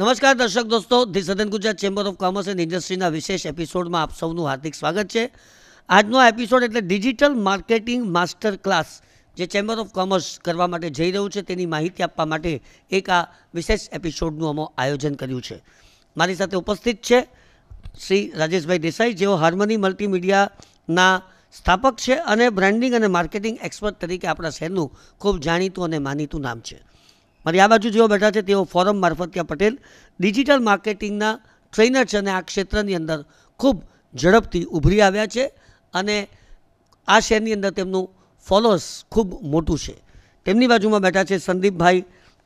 નમસ્કાર દર્શક દોસ્તો the Southern Gujarat Chamber of Commerce and ઇન્ડસ્ટ્રીના વિશેષ એપિસોડમાં આપ સૌનું હાર્દિક સ્વાગત છે આજનો એપિસોડ એટલે ડિજિટલ માર્કેટિંગ માસ્ટર ક્લાસ જે ચેમ્બર ઓફ કોમર્સ કરવા માટે જઈ રહ્યું છે તેની માહિતી આપવા માટે એક આ વિશેષ એપિસોડનું અમો આયોજન કર્યું છે મારી સાથે ઉપસ્થિત છે શ્રી રાજેશભાઈ દેસાઈ જેઓ હાર્મની મલ્ટીમીડિયાના સ્થાપક છે અને બ્રાન્ડિંગ અને માર્કેટિંગ એક્સપર્ટ તરીકે આપણા શહેરનું ખૂબ જાણીતું અને માનીતું નામ છે મારી આ બાજુ જેઓ બેઠા છે તેઓ ફોરમ મારફતિયા પટેલ ડિજિટલ માર્કેટિંગના ટ્રેનર છે અને આ ક્ષેત્રની અંદર ખૂબ ઝડપથી ઉભરી આવ્યા છે અને આ શહેરની અંદર તેમનું ફોલોઅર્સ ખૂબ મોટું છે તેમની બાજુમાં બેઠા છે સંદીપભાઈ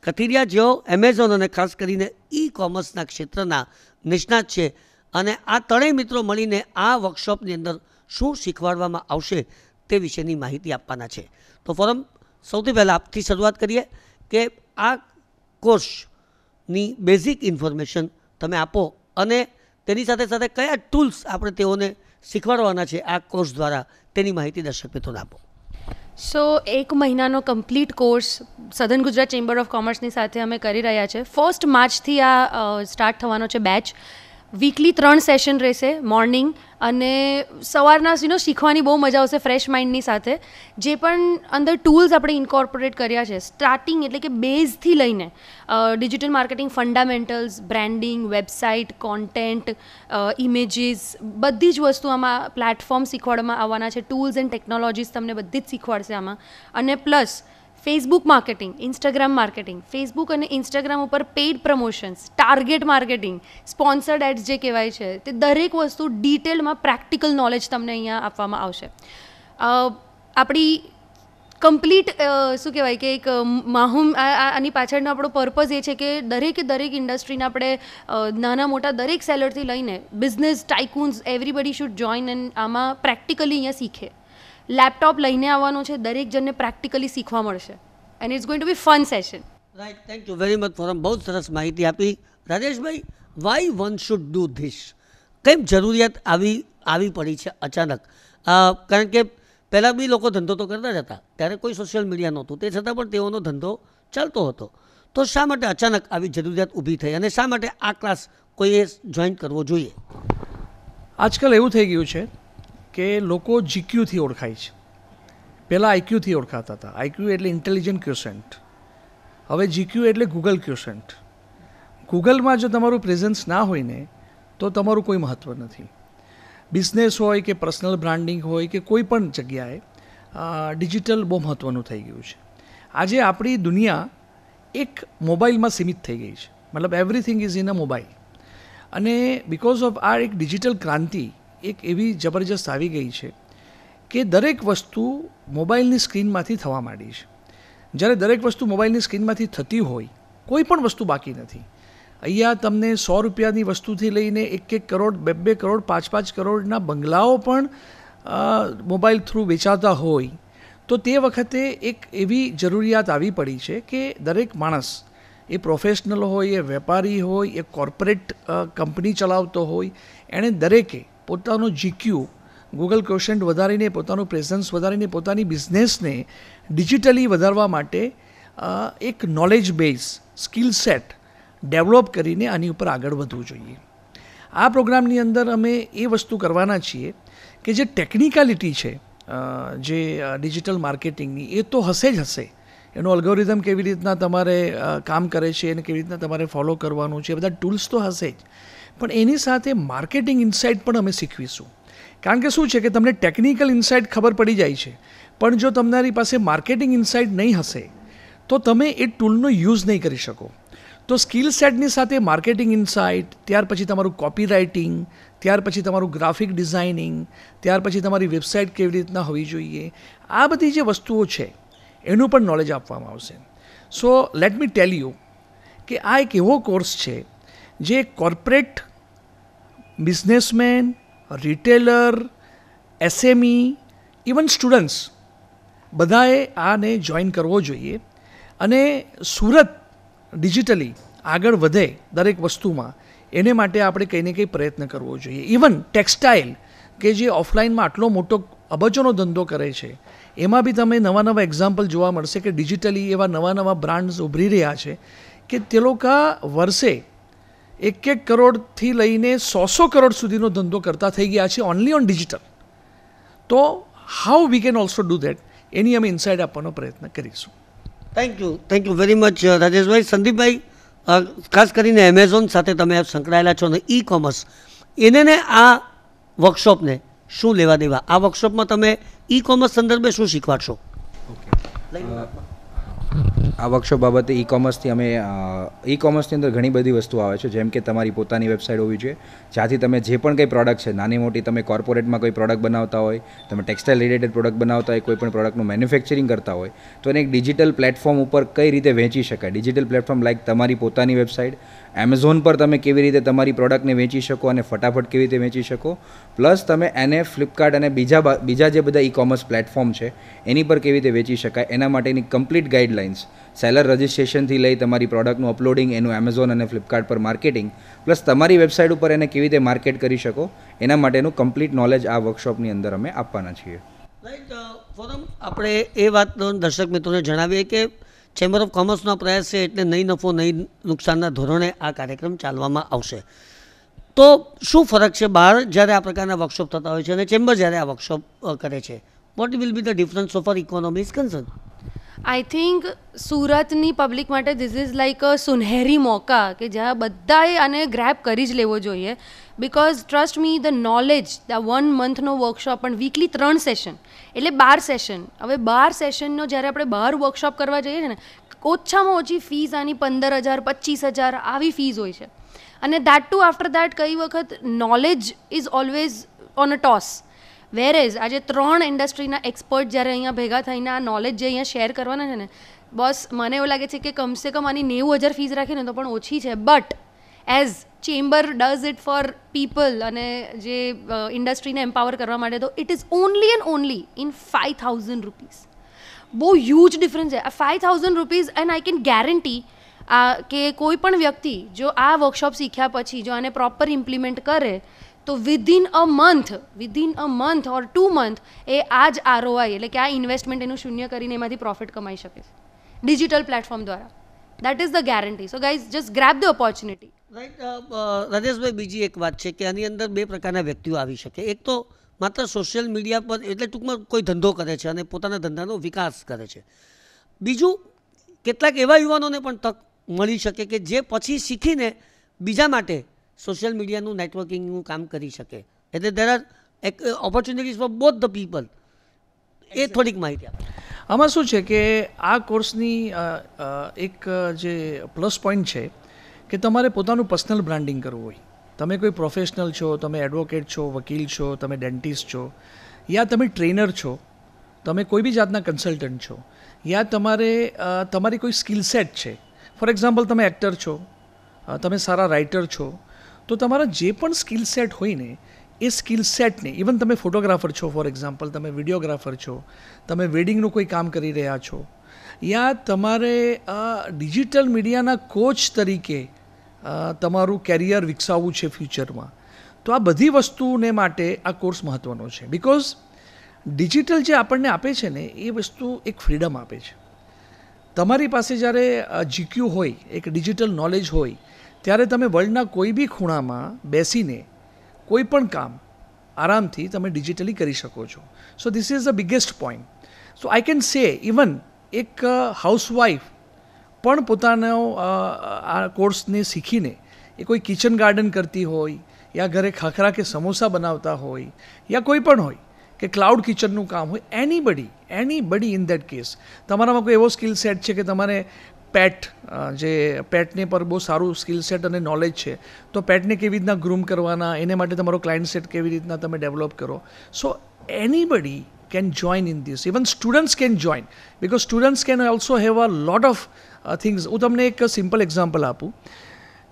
કથિરિયા જેઓ એમેઝોન અને ખાસ કરીને ઈ કોમર્સના ક્ષેત્રના નિષ્ણાત છે અને આ ત્રણેય મિત્રો મળીને આ વર્કશોપની અંદર શું શીખવાડવામાં આવશે તે વિશેની માહિતી આપવાના છે તો ફોરમ સૌથી પહેલાં આપથી શરૂઆત કરીએ કે આ કોર્સની બેઝિક ઇન્ફોર્મેશન તમે આપો અને તેની સાથે સાથે કયા ટૂલ્સ આપણે તેઓને શીખવાડવાના છે આ કોર્સ દ્વારા તેની માહિતી દર્શક મિત્રોને આપો સો એક મહિનાનો કમ્પ્લીટ કોર્સ સધન ગુજરાત ચેમ્બર ઓફ કોમર્સની સાથે અમે કરી રહ્યા છે ફર્સ્ટ માર્ચથી આ સ્ટાર્ટ થવાનો છે બેચ વીકલી ત્રણ સેશન રહેશે મોર્નિંગ અને સવારના યુનો શીખવાની બહુ મજા આવશે ફ્રેશ માઇન્ડની સાથે જે પણ અંદર ટૂલ્સ આપણે ઇન્કોર્પોરેટ કર્યા છે સ્ટાર્ટિંગ એટલે કે બેઝથી લઈને digital marketing fundamentals branding website content images બધી જ વસ્તુ આમાં પ્લેટફોર્મ શીખવાડવામાં આવવાના છે ટૂલ્સ એન્ડ ટેકનોલોજીસ તમને બધી જ શીખવાડશે આમાં અને plus Facebook marketing Instagram marketing Facebook અને ઇન્સ્ટાગ્રામ ઉપર paid promotions target marketing sponsored ads જે કહેવાય છે તે દરેક વસ્તુ ડિટેલમાં પ્રેક્ટિકલ નોલેજ તમને અહીંયા આપવામાં આવશે આપણી કમ્પ્લીટ શું કહેવાય કે એક માહુમ આની પાછળનો આપણો પર્પઝ એ છે કે દરેકે દરેક ઇન્ડસ્ટ્રીને આપણે નાના મોટા દરેક સેલરથી લઈને business tycoons everybody should join and આમાં પ્રેક્ટિકલી અહીંયા શીખે લેપટોપ લઈને આવવાનું છે દરેક જણને પ્રેક્ટિકલી શીખવા મળશે and it's going to be fun session right thank you very much Foram બહુ સરસ માહિતી આપી Rajeshbhai why one should do this કેમ જરૂરિયાત આવી આવી પડી છે અચાનક કારણ કે પહેલાં બી લોકો ધંધો તો કરતા જ હતા ત્યારે કોઈ સોશિયલ મીડિયા નહોતું તે છતાં પણ તેઓનો ધંધો ચાલતો હતો તો શા માટે અચાનક આવી જરૂરિયાત ઊભી થઈ અને શા માટે આ ક્લાસ કોઈએ જોઈન કરવો જોઈએ આજકાલ એવું થઈ ગયું છે કે લોકો જીક્યુથી ઓળખાય છે પહેલાં આઈક્યુથી ઓળખાતા હતા આઈક્યુ એટલે ઇન્ટેલિજન્ટ ક્યુસેન્ટ હવે જીક્યુ એટલે ગૂગલ ક્યુસેન્ટ ગૂગલમાં જો તમારું પ્રેઝન્સ ના હોય ને તો તમારું કોઈ મહત્ત્વ નથી બિઝનેસ હોય કે પર્સનલ બ્રાન્ડિંગ હોય કે કોઈ પણ જગ્યાએ ડિજિટલ બહુ મહત્ત્વનું થઈ ગયું છે આજે આપણી દુનિયા એક મોબાઈલમાં સીમિત થઈ ગઈ છે મતલબ everything is in a mobile અને બિકોઝ ઓફ આ એક ડિજિટલ ક્રાંતિ એક એવી જબરજસ્ત આવી ગઈ છે કે દરેક વસ્તુ મોબાઈલની સ્ક્રીનમાંથી થવા માંડી છે જ્યારે દરેક વસ્તુ મોબાઈલની સ્ક્રીનમાંથી થતી હોય કોઈ પણ વસ્તુ બાકી નથી અહીંયા તમને સો રૂપિયાની વસ્તુથી લઈને એક એક કરોડ બે બે કરોડ પાંચ પાંચ કરોડના બંગલાઓ પણ મોબાઈલ થ્રુ વેચાતા હોય તો તે વખતે એક એવી જરૂરિયાત આવી પડી છે કે દરેક માણસ એ પ્રોફેશનલ હોય એ વેપારી હોય એ કોર્પોરેટ કંપની ચલાવતો હોય એણે દરેકે પોતાનો જીક્યુ ગૂગલ ક્રોશન્ટ વધારીને પોતાનું પ્રેઝન્સ વધારીને પોતાની બિઝનેસને ડિજિટલી વધારવા માટે એક knowledge base skill set develop કરીને આની ઉપર આગળ વધવું જોઈએ આ પ્રોગ્રામની અંદર અમે એ વસ્તુ કરવાના છીએ કે જે ટેકનિકાલિટી છે જે ડિજિટલ માર્કેટિંગની એ તો હશે જ હશે એનું અલ્ગોરિધમ કેવી રીતના તમારે કામ કરે છે એને કેવી રીતના તમારે ફોલો કરવાનું છે બધા ટૂલ્સ તો હશે જ પણ એની સાથે માર્કેટિંગ ઇન્સાઇટ પણ અમે શીખવીશું કારણ કે શું છે કે તમને ટેકનિકલ ઇન્સાઇટ ખબર પડી જાય છે પણ જો તમારી પાસે માર્કેટિંગ ઇન્સાઇટ નહીં હશે તો તમે એ ટૂલનો યુઝ નહીં કરી શકો તો સ્કિલ સેટની સાથે માર્કેટિંગ ઇન્સાઇટ ત્યાર પછી તમારું કોપી રાઇટિંગ ત્યાર પછી તમારું ગ્રાફિક ડિઝાઇનિંગ ત્યાર પછી તમારી વેબસાઇટ કેવી રીતના હોવી જોઈએ આ બધી જે વસ્તુઓ છે એનું પણ નોલેજ આપવામાં આવશે so let me tell you કે આ એક એવો કોર્સ છે જે corporate businessman retailer SME even students બધાએ આને જોઈન કરવો જોઈએ અને સુરત ડિજિટલી આગળ વધે દરેક વસ્તુમાં એને માટે આપણે કંઈને કંઈ પ્રયત્ન કરવો જોઈએ ઇવન ટેક્સટાઇલ કે જે ઓફલાઇનમાં આટલો મોટો અબજોનો ધંધો કરે છે એમાં બી તમે નવા નવા એક્ઝામ્પલ જોવા મળશે કે ડિજિટલી એવા નવા નવા બ્રાન્ડ્સ ઉભરી રહ્યા છે કે તે લોકો વર્ષે એક એક કરોડથી લઈને સો સો કરોડ સુધીનો ધંધો કરતા થઈ ગયા છે ઓનલી ઓન ડિજિટલ તો how we can also do that એની અમે ઇન્સાઇડ આપવાનો પ્રયત્ન કરીશું thank you thank you very much Rajeshbhai Sandeepbhai ખાસ કરીને એમેઝોન સાથે તમે સંકળાયેલા છો ને ઈ કોમર્સ એને આ વર્કશોપને શું લેવા દેવા આ વર્કશોપમાં તમે ઈ કોમર્સ સંદર્ભે શું શીખવાડશો ઓકે આ વર્કશોપ બાબતે ઈ કોમર્સથી અમે ઈ કોમર્સની અંદર ઘણી બધી વસ્તુ આવે છે જેમ કે તમારી પોતાની વેબસાઇટ હોવી જોઈએ જ્યાંથી તમે જે પણ કંઈ પ્રોડક્ટ છે નાની મોટી તમે કોર્પોરેટમાં કોઈ પ્રોડક્ટ બનાવતા હોય તમે ટેક્સટાઇલ રિલેટેડ પ્રોડક્ટ બનાવતા હોય કોઈ પણ પ્રોડક્ટનું મેન્યુફેક્ચરિંગ કરતા હોય તો એને એક ડિજિટલ પ્લેટફોર્મ ઉપર કઈ રીતે વેચી શકાય ડિજિટલ પ્લેટફોર્મ લાઇક તમારી પોતાની વેબસાઇટ એમેઝોન પર તમે કેવી રીતે તમારી પ્રોડક્ટને વેચી શકો અને ફટાફટ કેવી રીતે વેચી શકો પ્લસ તમે એને ફ્લિપકાર્ટ અને બીજા બીજા જે બધા ઈ કોમર્સ પ્લેટફોર્મ છે એની પર કેવી રીતે વેચી શકાય એના માટેની કમ્પ્લીટ ગાઈડલાઇન્સ સેલર રજિસ્ટ્રેશનથી લઈ તમારી પ્રોડક્ટનું અપલોડિંગ એનું એમેઝોન અને ફ્લિપકાર્ટ પર માર્કેટિંગ પ્લસ તમારી વેબસાઇટ ઉપર એને કેવી રીતે માર્કેટ કરી શકો એના માટેનું કમ્પ્લીટ નોલેજ આ વર્કશોપની અંદર અમે આપવાના છીએ રાઈટ ફોરમ આપણે એ વાત દર્શક મિત્રોને જણાવીએ કે ચેમ્બર ઓફ કોમર્સનો પ્રયાસ છે એટલે નહીં નફો નહીં નુકસાનના ધોરણે આ કાર્યક્રમ ચાલવામાં આવશે તો શું ફરક છે બહાર જ્યારે આ પ્રકારના વર્કશોપ થતા હોય છે અને ચેમ્બર જ્યારે આ વર્કશોપ કરે છે what will be the difference of our economy is concern I think સુરતની પબ્લિક માટે ધીસ ઇઝ લાઈક અ સુનહેરી મોકા કે જ્યાં બધાએ આને ગ્રેપ કરી જ લેવો જોઈએ because trust me the knowledge the one મંથનો વર્કશોપ પણ વીકલી ત્રણ સેશન એટલે બાર સેશન હવે બાર સેશનનો જ્યારે આપણે બહાર વર્કશોપ કરવા જઈએ છીએ ને ઓછામાં ઓછી ફીસ આની પંદર હજાર પચીસ હજાર આવી ફીસ હોય છે અને દેટ ટુ આફ્ટર દેટ કઈ વખત knowledge is always on a toss whereas આજે ત્રણ ઇન્ડસ્ટ્રીના એક્સપર્ટ જ્યારે અહીંયા ભેગા થઈને આ નોલેજ જે અહીંયા શેર કરવાના છે ને બસ મને એવું લાગે છે કે કમસે કમ આની નેવું હજાર ફીસ રાખીને તો પણ ઓછી છે but as chamber does it for people અને જે ઇન્ડસ્ટ્રીને એમ્પાવર કરવા માટે તો it is only and only in five thousand rupees બહુ હ્યુજ ડિફરન્સ છે આ five thousand rupees and I can guarantee આ કે કોઈ પણ વ્યક્તિ જો આ વર્કશોપ શીખ્યા પછી જો આને પ્રોપર ઇમ્પ્લિમેન્ટ કરે તો within a month within a month or two month એ આ જ આરઓઆઈ એટલે કે આ ઇન્વેસ્ટમેન્ટ એનું શૂન્ય કરીને એમાંથી પ્રોફિટ કમાઈ શકે છે ડિજિટલ પ્લેટફોર્મ દ્વારા that is the guarantee so guys just grab the opportunity right Rajeshbhai uh, uh, બીજી એક વાત છે કે આની અંદર બે પ્રકારના વ્યક્તિઓ આવી શકે એક તો માત્ર સોશિયલ મીડિયા પર એટલે ટૂંકમાં કોઈ ધંધો કરે છે અને પોતાના ધંધાનો વિકાસ કરે છે બીજું કેટલાક એવા યુવાનોને પણ તક મળી શકે કે જે પછી શીખીને બીજા માટે સોશિયલ મીડિયાનું નેટવર્કિંગનું કામ કરી શકે એટલે દેર આર એક opportunities for both the people એ થોડીક માહિતી આપ આમાં શું છે કે આ કોર્સની એક જે પ્લસ પોઈન્ટ છે કે તમારે પોતાનું પર્સનલ બ્રાન્ડિંગ કરવું હોય તમે કોઈ પ્રોફેશનલ છો તમે એડવોકેટ છો વકીલ છો તમે ડેન્ટિસ્ટ છો યા તમે ટ્રેનર છો તમે કોઈ બી જાતના કન્સલ્ટન્ટ છો યા તમારે તમારી કોઈ સ્કિલ સેટ છે ફોર એક્ઝામ્પલ તમે એક્ટર છો તમે સારા રાઇટર છો તો તમારા જે પણ સ્કિલ સેટ હોય ને એ સ્કિલ સેટને ઇવન તમે ફોટોગ્રાફર છો ફોર એક્ઝામ્પલ તમે વિડીયોગ્રાફર છો તમે વેડિંગનું કોઈ કામ કરી રહ્યા છો યા તમારે ડિજિટલ મીડિયાના કોચ તરીકે તમારું કેરિયર વિકસાવવું છે ફ્યુચરમાં તો આ બધી વસ્તુને માટે આ કોર્સ મહત્ત્વનો છે બિકોઝ ડિજિટલ જે આપણને આપે છે ને એ વસ્તુ એક ફ્રીડમ આપે છે તમારી પાસે જ્યારે જીક્યુ હોય એક ડિજિટલ નોલેજ હોય ત્યારે તમે વર્લ્ડના કોઈ બી ખૂણામાં બેસીને કોઈ પણ કામ આરામથી તમે ડિજિટલી કરી શકો છો so this is the biggest point so I can say even એક હાઉસવાઈફ પણ પોતાનો આ કોર્સને શીખીને એ કોઈ કિચન ગાર્ડન કરતી હોય યા ઘરે ખાખરા કે સમોસા બનાવતા હોય યા કોઈ પણ હોય કે ક્લાઉડ કિચનનું કામ હોય એની બડી એની બડી ઇન દેટ કેસ તમારામાં કોઈ એવો સ્કિલ સેટ છે કે તમારે પેટ જે પેટને પર બહુ સારું સ્કિલ સેટ અને નોલેજ છે તો પેટને કેવી રીતના ગ્રૂમ કરવાના એને માટે તમારો ક્લાયન્ટ સેટ કેવી રીતના તમે ડેવલપ કરો સો એની બડી can join in this even students can join because students can also have a lot of uh, things હું તમને એક સિમ્પલ એક્ઝામ્પલ આપું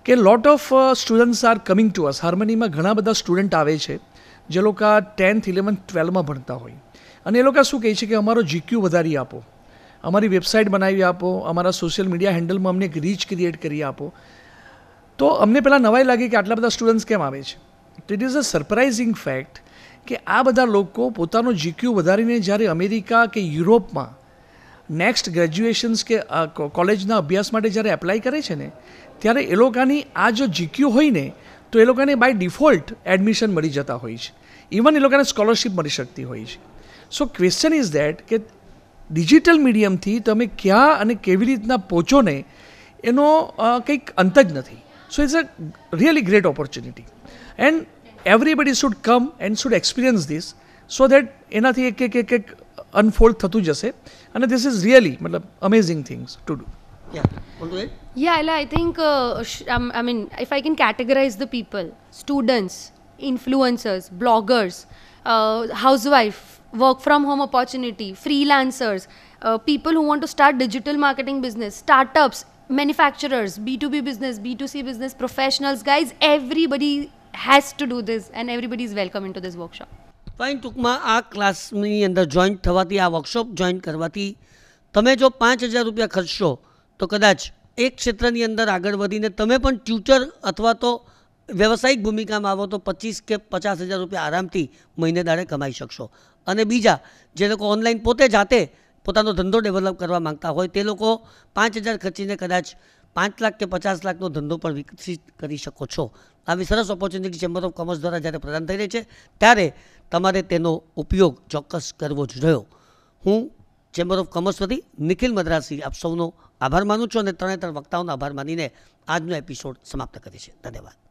કે lot of students are coming to us હાર્મનીમાં ઘણા બધા સ્ટુડન્ટ આવે છે જે લોકો ટેન્થ ઇલેવન્થ ટ્વેલ્થમાં ભણતા હોય અને એ લોકો શું કહે છે કે અમારો જીક્યુ વધારી આપો અમારી વેબસાઇટ બનાવી આપો અમારા સોશિયલ મીડિયા હેન્ડલમાં અમને એક રીચ ક્રિએટ કરી આપો તો અમને પહેલાં નવાઈ લાગે કે આટલા બધા સ્ટુડન્ટ્સ કેમ આવે છે તો it is a surprising fact કે આ બધા લોકો પોતાનો જીક્યુ વધારીને જ્યારે અમેરિકા કે યુરોપમાં નેક્સ્ટ ગ્રેજ્યુએશન્સ કે કોલેજના અભ્યાસ માટે જ્યારે એપ્લાય કરે છે ને ત્યારે એ લોકોની આ જો જીક્યુ હોય ને તો એ લોકોને બાય ડિફોલ્ટ એડમિશન મળી જતા હોય છે ઇવન એ લોકોને સ્કોલરશિપ મળી શકતી હોય છે સો ક્વેશ્ચન ઇઝ દેટ કે ડિજિટલ મીડિયમથી તમે ક્યાં અને કેવી રીતના પહોંચો ને એનો કંઈક અંત જ નથી so is a really great opportunity and everybody should come and should experience this so that એનાથી એક એક એક એક અનફોલ્ડ થતું જશે અને ધીસ ઇઝ રિયલી મતલબ અમેઝિંગ થિંગ્સ ટુ ડુ યા એટલે I think I mean if I can categorize the people students influencers bloggers housewife work from home opportunity freelancers people who want to start digital marketing business startups manufacturers, B2B business, B2C business, professionals, guys, everybody has to do this and everybody is welcome into this workshop fine ટૂંકમાં આ ક્લાસની અંદર join થવાથી આ workshop join કરવાથી તમે જો પાંચ હજાર રૂપિયા ખર્ચશો તો કદાચ એક ક્ષેત્રની અંદર આગળ વધીને તમે પણ ટ્યુટર અથવા તો વ્યવસાયિક ભૂમિકામાં આવો તો પચીસ કે પચાસ હજાર રૂપિયા આરામથી મહિને દાડે કમાઈ શકશો અને બીજા જે લોકો ઓનલાઈન પોતે જાતે પોતાનો ધંધો ડેવલપ કરવા માગતા હોય તે લોકો પાંચ હજાર ખર્ચીને કદાચ પાંચ લાખ કે પચાસ લાખનો ધંધો પણ વિકસિત કરી શકો છો આવી સરસ ઓપોર્ચ્યુનિટી ચેમ્બર ઓફ કોમર્સ દ્વારા જ્યારે પ્રદાન થઈ રહી છે ત્યારે તમારે તેનો ઉપયોગ ચોક્કસ કરવો જ રહ્યો હું ચેમ્બર ઓફ કોમર્સ વતી નિખિલ મદ્રાસી આપ સૌનો આભાર માનું છું અને ત્રણે ત્રણ વક્તાઓનો આભાર માનીને આજનો એપિસોડ સમાપ્ત કરીએ છે ધન્યવાદ